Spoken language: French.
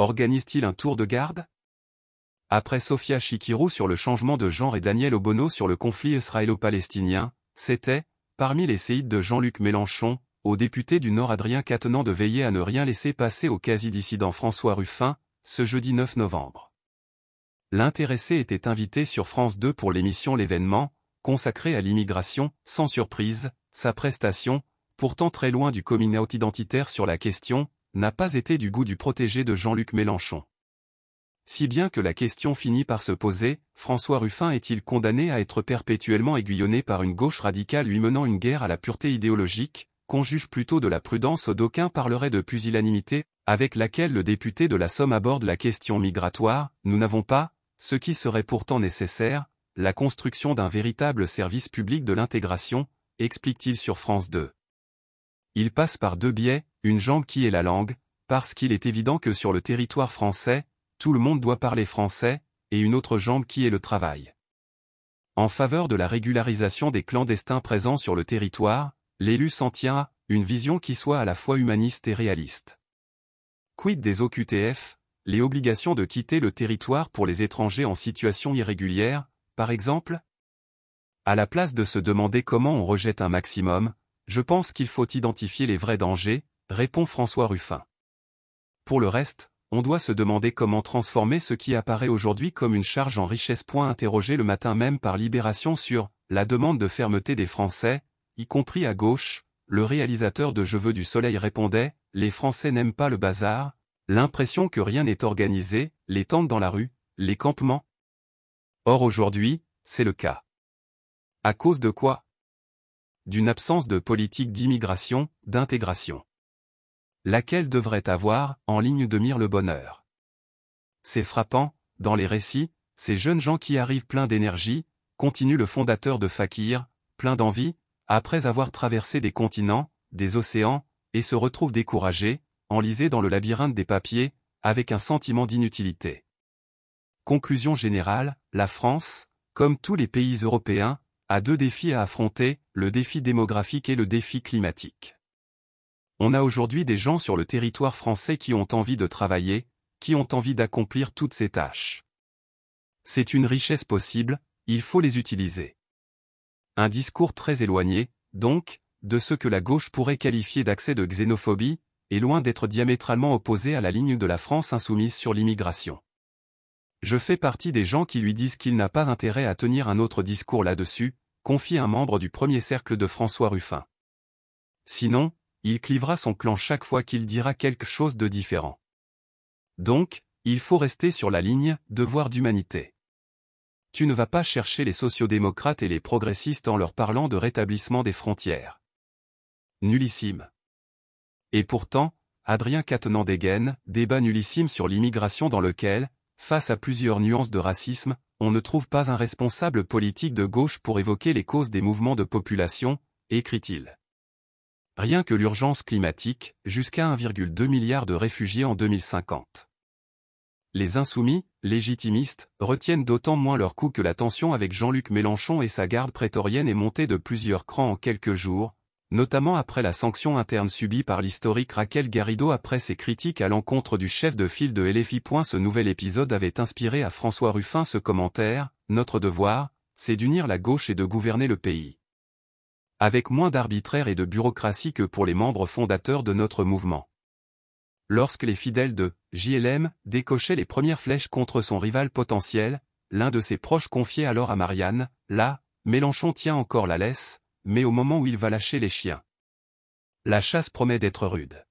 Organise-t-il un tour de garde Après Sofia Chikirou sur le changement de genre et Daniel Obono sur le conflit israélo-palestinien, c'était, parmi les séides de Jean-Luc Mélenchon, au député du Nord Adrien Quatennant de veiller à ne rien laisser passer au quasi-dissident François Ruffin, ce jeudi 9 novembre. L'intéressé était invité sur France 2 pour l'émission L'événement, consacré à l'immigration, sans surprise, sa prestation, pourtant très loin du coming identitaire sur la question, n'a pas été du goût du protégé de Jean-Luc Mélenchon. Si bien que la question finit par se poser, François Ruffin est-il condamné à être perpétuellement aiguillonné par une gauche radicale lui menant une guerre à la pureté idéologique, qu'on juge plutôt de la prudence d'aucun parlerait de pusillanimité, avec laquelle le député de la Somme aborde la question migratoire, nous n'avons pas, ce qui serait pourtant nécessaire, la construction d'un véritable service public de l'intégration, explique-t-il sur France 2. Il passe par deux biais, une jambe qui est la langue, parce qu'il est évident que sur le territoire français, tout le monde doit parler français, et une autre jambe qui est le travail. En faveur de la régularisation des clandestins présents sur le territoire, l'élu s'en tient à une vision qui soit à la fois humaniste et réaliste. Quid des OQTF, les obligations de quitter le territoire pour les étrangers en situation irrégulière, par exemple À la place de se demander comment on rejette un maximum, je pense qu'il faut identifier les vrais dangers, répond François Ruffin. Pour le reste, on doit se demander comment transformer ce qui apparaît aujourd'hui comme une charge en richesse. Point interrogé le matin même par Libération sur la demande de fermeté des Français, y compris à gauche, le réalisateur de Je veux du soleil répondait « Les Français n'aiment pas le bazar, l'impression que rien n'est organisé, les tentes dans la rue, les campements. » Or aujourd'hui, c'est le cas. À cause de quoi d'une absence de politique d'immigration, d'intégration. Laquelle devrait avoir, en ligne de mire, le bonheur. C'est frappant, dans les récits, ces jeunes gens qui arrivent pleins d'énergie, continue le fondateur de Fakir, plein d'envie, après avoir traversé des continents, des océans, et se retrouvent découragés, enlisés dans le labyrinthe des papiers, avec un sentiment d'inutilité. Conclusion générale, la France, comme tous les pays européens, a deux défis à affronter, le défi démographique et le défi climatique. On a aujourd'hui des gens sur le territoire français qui ont envie de travailler, qui ont envie d'accomplir toutes ces tâches. C'est une richesse possible, il faut les utiliser. Un discours très éloigné, donc, de ce que la gauche pourrait qualifier d'accès de xénophobie, est loin d'être diamétralement opposé à la ligne de la France insoumise sur l'immigration. Je fais partie des gens qui lui disent qu'il n'a pas intérêt à tenir un autre discours là-dessus, confie un membre du premier cercle de François Ruffin. Sinon, il clivera son clan chaque fois qu'il dira quelque chose de différent. Donc, il faut rester sur la ligne devoir d'humanité. Tu ne vas pas chercher les sociodémocrates et les progressistes en leur parlant de rétablissement des frontières. Nullissime. Et pourtant, Adrien Catenand débat nullissime sur l'immigration dans lequel, Face à plusieurs nuances de racisme, on ne trouve pas un responsable politique de gauche pour évoquer les causes des mouvements de population, écrit-il. Rien que l'urgence climatique, jusqu'à 1,2 milliard de réfugiés en 2050. Les insoumis, légitimistes, retiennent d'autant moins leur coup que la tension avec Jean-Luc Mélenchon et sa garde prétorienne est montée de plusieurs crans en quelques jours, notamment après la sanction interne subie par l'historique Raquel Garrido après ses critiques à l'encontre du chef de file de LFI. Ce nouvel épisode avait inspiré à François Ruffin ce commentaire, Notre devoir, c'est d'unir la gauche et de gouverner le pays. Avec moins d'arbitraire et de bureaucratie que pour les membres fondateurs de notre mouvement. Lorsque les fidèles de JLM décochaient les premières flèches contre son rival potentiel, l'un de ses proches confiait alors à Marianne, là, Mélenchon tient encore la laisse, mais au moment où il va lâcher les chiens. La chasse promet d'être rude.